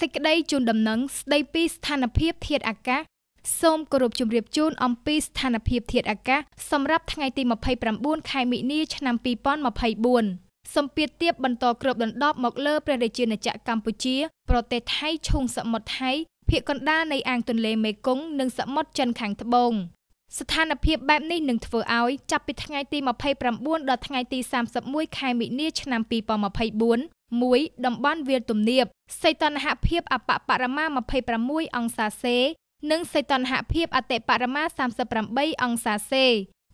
សេចក្តីជូនដំណឹងស្តីពីស្ថានភាពធាតុអាកាសសូមគោរពជម្រាបជូនអំពីស្ថានភាពធាតុអាកាសសម្រាប់ថ្ងៃទី29ខែមិនិនាឆ្នាំ2024សម្ពាធទាបបន្តគ្របដណ្ដប់មកលើព្រះរាជាណាចក្រកម្ពុជាប្រទេសថៃឈូងសមុទ្រថៃភាគកណ្ដាលនៃអាងទន្លេមេគង្គនិងសមុទ្រចិនខាងត្បូង ស្ថានភាពបែបនេះនឹងធ្វើឲ្យចាប់ពីថ្ងៃទី29ដល់ថ្ងៃទី31ខែមិនិនាឆ្នាំ2024 1. តំបន់វាលទំនាបសីតុណ្ហភាពអបបរមា26អង្សាសេ និងសីតុណ្ហភាពអតិបរមា38អង្សាសេ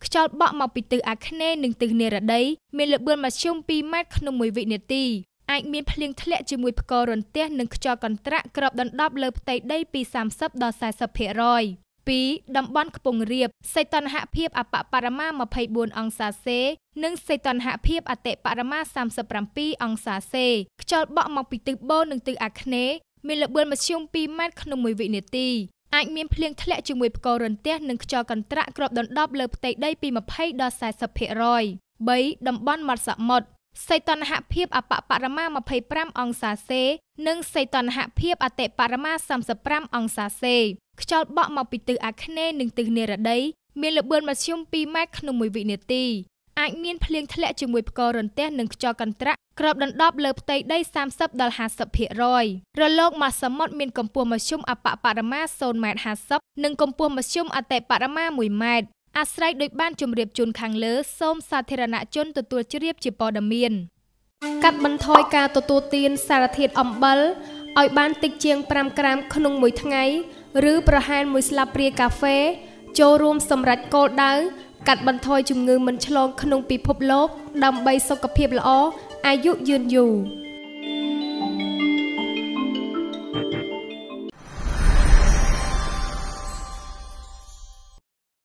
ខ្យល់បក់មកពីទិសអាគ្នេយ៍និងទិសនិរតីមានល្បឿនមធ្យម2ម៉ែត្រក្នុង1វិនាទីអាច មានភ្លៀងធ្លាក់ជាមួយផ្គររន្ទះនិងខ្យល់កន្ត្រាក់គ្របដណ្ដប់លើផ្ទៃដីពី30ដល់40%។2តំបន់ខ្ពង់រាបសីតុណ្ហភាពអបបរមា24អង្សាសេ និងសីតុណ្ហភាពអតិបរមា37អង្សាសេខ្យល់បក់មកពីទិសបូននិងទិសអាគ្នេយ៍មានល្បឿនមធ្យម2ម៉ែត្រក្នុង1វិនាទីអាចមានភ្លៀងធ្លាក់ជាមួយផ្គររន្ទះនិងខ្យល់កន្ត្រាក់គ្របដណ្ដប់លើផ្ទៃដីពី20ដល់40% 3. តំបន់ មាត់សមុទ្រសីតុណ្ហភាពអបបរមា25អង្សាសេ និងសីតុណ្ហភាពអតិបរមា35អង្សាសេខ្យល់បក់មកពីទិសអាគ្នេយ៍និងទិសនិរតីមានល្បឿនមធ្យម2ម៉ែត្រក្នុង1វិនាទីអាចមានភ្លៀងធ្លាក់ជាមួយផ្គររន្ទះនិងខ្យល់កន្ត្រាក់គ្របដណ្ដប់លើផ្ទៃដី30ដល់50%រលកមកសមុទ្រមានកម្ពស់មធ្យមអបបរមា0ម៉ែត្រ50និងកម្ពស់មធ្យមអតិបរមា1ម៉ែត្រអាស្រ័យដោយបានជម្រាបជូនខាងលើសូមសាធារណជនទទួលជ្រាបជាព័ត៌មានកាត់បន្ថយការទទួលទានសារធាតុអំបិលឲ្យបានតិចជាង5ក្រាមក្នុងមួយថ្ងៃឬប្រហែលមួយស្លាបព្រាកាហ្វេចូលរួមសម្រាប់គោលដៅកាត់បន្ថយជំងឺមិនឆ្លងក្នុងពិភពលោកដើម្បីសុខភាពល្អ អាយុយឺនយូរ